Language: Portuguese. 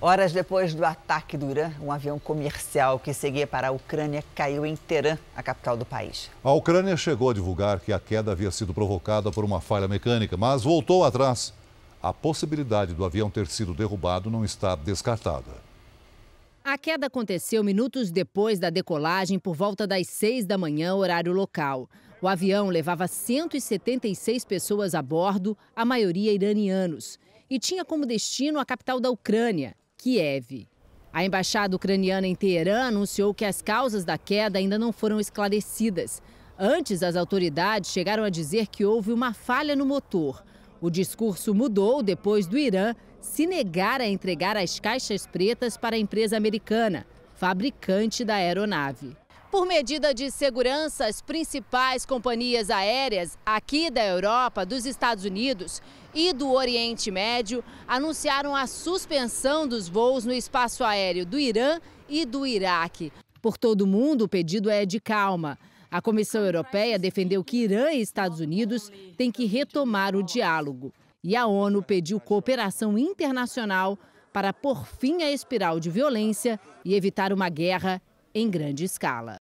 Horas depois do ataque do Irã, um avião comercial que seguia para a Ucrânia caiu em Teerã, a capital do país. A Ucrânia chegou a divulgar que a queda havia sido provocada por uma falha mecânica, mas voltou atrás. A possibilidade do avião ter sido derrubado não está descartada. A queda aconteceu minutos depois da decolagem, por volta das 6 da manhã, horário local. O avião levava 176 pessoas a bordo, a maioria iranianos, e tinha como destino a capital da Ucrânia, Kiev. A embaixada ucraniana em Teherã anunciou que as causas da queda ainda não foram esclarecidas. Antes, as autoridades chegaram a dizer que houve uma falha no motor. O discurso mudou depois do Irã se negar a entregar as caixas pretas para a empresa americana, fabricante da aeronave. Por medida de segurança, as principais companhias aéreas aqui da Europa, dos Estados Unidos e do Oriente Médio anunciaram a suspensão dos voos no espaço aéreo do Irã e do Iraque. Por todo o mundo, o pedido é de calma. A Comissão Europeia defendeu que Irã e Estados Unidos têm que retomar o diálogo. E a ONU pediu cooperação internacional para pôr fim à espiral de violência e evitar uma guerra em grande escala.